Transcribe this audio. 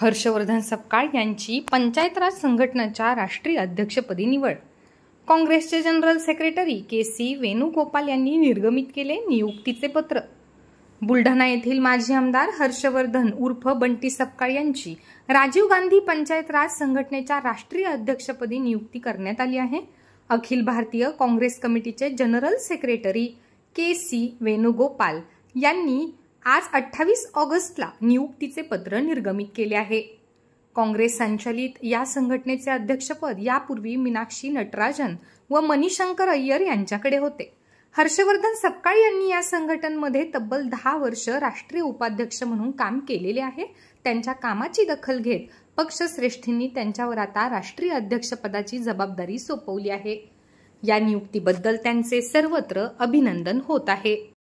हर्षवर्धन सपकाळ यांची पंचायत राज संघटनेच्या राष्ट्रीय अध्यक्षपदी निवड काँग्रेसचे general secretary K C Venugopal यांनी निर्गमित केले नियुक्तीचे पत्र बुलढाणा येथील माजी आमदार हर्षवर्धन उर्फ बंटी सपकाळ यांची राजीव गांधी पंचायत राज संघटनेच्या राष्ट्रीय अध्यक्षपदी नियुक्ती करण्यात आली आहे अखिल भारतीय काँग्रेस कमिटीचे general secretary K C Venugopal यांनी आज अठ्ठावीस ऑगस्टला नियुक्तीचे पत्र निर्गमित केले आहे काँग्रेस संचलित या संघटनेचे अध्यक्षपद यापूर्वी मीनाक्षी नटराजन व मनीशंकर अय्यर यांच्याकडे होते हर्षवर्धन सपकाळ यांनी या संघटनमध्ये तब्बल दहा वर्ष राष्ट्रीय उपाध्यक्ष म्हणून काम केलेले आहे त्यांच्या कामाची दखल घेत पक्षश्रेष्ठींनी त्यांच्यावर आता राष्ट्रीय अध्यक्षपदाची जबाबदारी सोपवली आहे या नियुक्तीबद्दल त्यांचे सर्वत्र अभिनंदन होत आहे